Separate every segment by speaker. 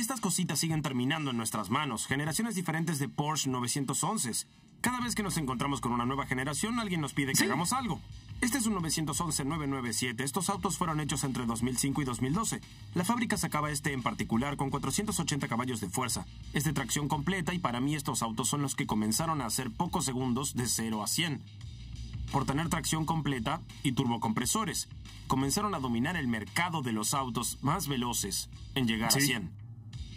Speaker 1: estas cositas siguen terminando en nuestras manos, generaciones diferentes de Porsche 911. Cada vez que nos encontramos con una nueva generación, alguien nos pide que hagamos algo. Este es un 911-997. Estos autos fueron hechos entre 2005 y 2012. La fábrica sacaba este en particular con 480 caballos de fuerza. Es de tracción completa y para mí estos autos son los que comenzaron a hacer pocos segundos de 0 a 100. Por tener tracción completa y turbocompresores, comenzaron a dominar el mercado de los autos más veloces en llegar a 100.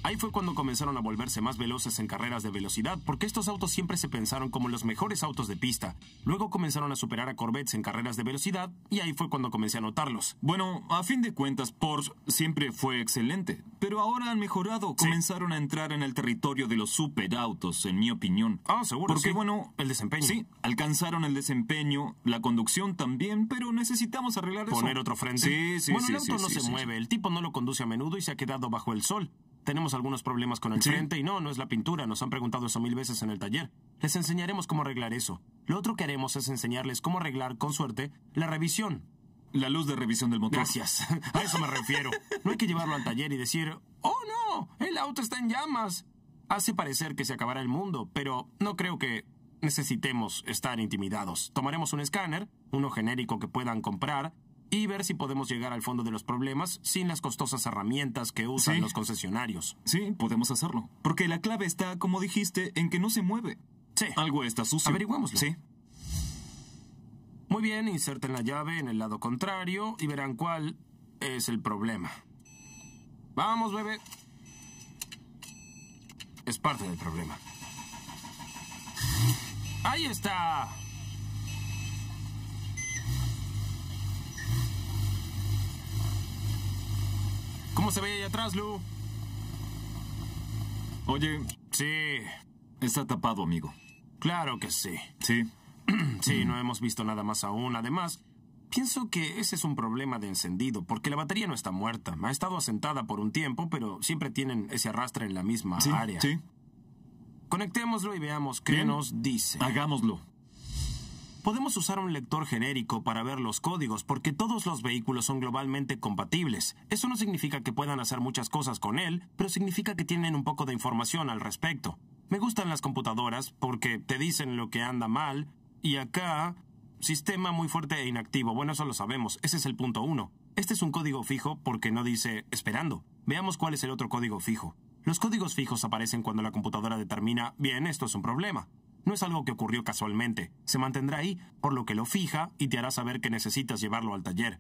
Speaker 1: Ahí fue cuando comenzaron a volverse más veloces en carreras de velocidad, porque estos autos siempre se pensaron como los mejores autos de pista. Luego comenzaron a superar a Corvettes en carreras de velocidad, y ahí fue cuando comencé a notarlos. Bueno, a fin de cuentas, Porsche siempre fue excelente, pero ahora han mejorado. Comenzaron a entrar en el territorio de los superautos, en mi opinión. Ah, seguro. Porque, bueno, el desempeño. Sí, alcanzaron el desempeño, la conducción también, pero necesitamos arreglar Poner eso. Poner otro frente. Sí, sí, bueno, sí. El auto no se mueve, el tipo no lo conduce a menudo y se ha quedado bajo el sol. Tenemos algunos problemas con el frente y no, no es la pintura. Nos han preguntado eso mil veces en el taller. Les enseñaremos cómo arreglar eso. Lo otro que haremos es enseñarles cómo arreglar, con suerte, la revisión. La luz de revisión del motor. Gracias. A eso me refiero. No hay que llevarlo al taller y decir, oh no, el auto está en llamas. Hace parecer que se acabará el mundo, pero no creo que necesitemos estar intimidados. Tomaremos un escáner, uno genérico que puedan comprar, y ver si podemos llegar al fondo de los problemas sin las costosas herramientas que usan los concesionarios. Sí, podemos hacerlo. Porque la clave está, como dijiste, en que no se mueve. Sí. Algo está sucio. Averiguémoslo. Sí. Muy bien, inserten la llave en el lado contrario y verán cuál es el problema. Vamos, bebé. Es parte del problema. Ahí está. ¿Cómo se ve ahí atrás, Lou? Oye, sí. Está tapado, amigo. Claro que sí. Sí. sí, mm. no hemos visto nada más aún. Además, pienso que ese es un problema de encendido, porque la batería no está muerta. Ha estado asentada por un tiempo, pero siempre tienen ese arrastre en la misma área. Sí. Conectémoslo y veamos qué nos dice. Hagámoslo. Podemos usar un lector genérico para ver los códigos porque todos los vehículos son globalmente compatibles. Eso no significa que puedan hacer muchas cosas con él, pero significa que tienen un poco de información al respecto. Me gustan las computadoras porque te dicen lo que anda mal y acá... Sistema muy fuerte e inactivo. Bueno, eso lo sabemos. Ese es el punto uno. Este es un código fijo porque no dice esperando. Veamos cuál es el otro código fijo. Los códigos fijos aparecen cuando la computadora determina, bien, esto es un problema. No es algo que ocurrió casualmente. Se mantendrá ahí, por lo que lo fija y te hará saber que necesitas llevarlo al taller.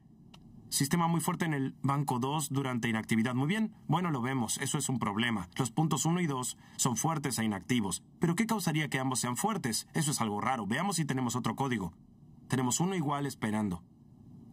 Speaker 1: Sistema muy fuerte en el banco 2 durante inactividad. Muy bien, bueno, lo vemos, eso es un problema. Los puntos 1 y 2 son fuertes e inactivos. Pero ¿qué causaría que ambos sean fuertes? Eso es algo raro. Veamos si tenemos otro código. Tenemos uno igual esperando.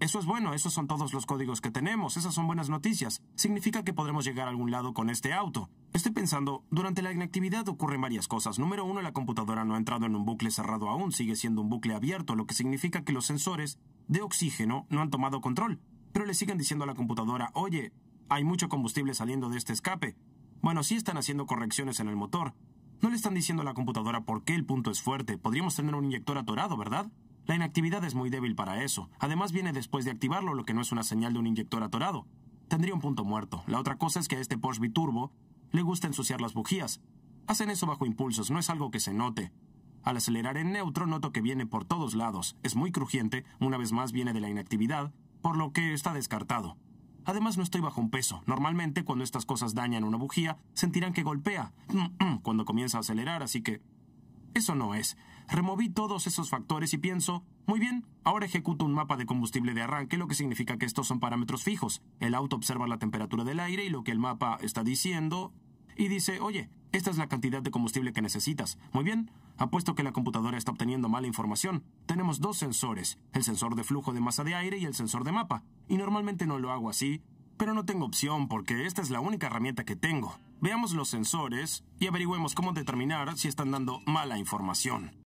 Speaker 1: Eso es bueno, esos son todos los códigos que tenemos, esas son buenas noticias. Significa que podremos llegar a algún lado con este auto. Estoy pensando, durante la inactividad ocurren varias cosas. Número uno, la computadora no ha entrado en un bucle cerrado aún, sigue siendo un bucle abierto, lo que significa que los sensores de oxígeno no han tomado control. Pero le siguen diciendo a la computadora, oye, hay mucho combustible saliendo de este escape. Bueno, sí están haciendo correcciones en el motor. No le están diciendo a la computadora por qué el punto es fuerte. Podríamos tener un inyector atorado, ¿verdad? La inactividad es muy débil para eso. Además viene después de activarlo, lo que no es una señal de un inyector atorado. Tendría un punto muerto. La otra cosa es que a este Porsche Biturbo le gusta ensuciar las bujías. Hacen eso bajo impulsos, no es algo que se note. Al acelerar en neutro noto que viene por todos lados. Es muy crujiente, una vez más viene de la inactividad, por lo que está descartado. Además no estoy bajo un peso. Normalmente cuando estas cosas dañan una bujía, sentirán que golpea cuando comienza a acelerar, así que... Eso no es. Removí todos esos factores y pienso, muy bien, ahora ejecuto un mapa de combustible de arranque, lo que significa que estos son parámetros fijos. El auto observa la temperatura del aire y lo que el mapa está diciendo, y dice, oye, esta es la cantidad de combustible que necesitas. Muy bien, apuesto que la computadora está obteniendo mala información. Tenemos dos sensores, el sensor de flujo de masa de aire y el sensor de mapa. Y normalmente no lo hago así, pero no tengo opción porque esta es la única herramienta que tengo. Veamos los sensores y averigüemos cómo determinar si están dando mala información.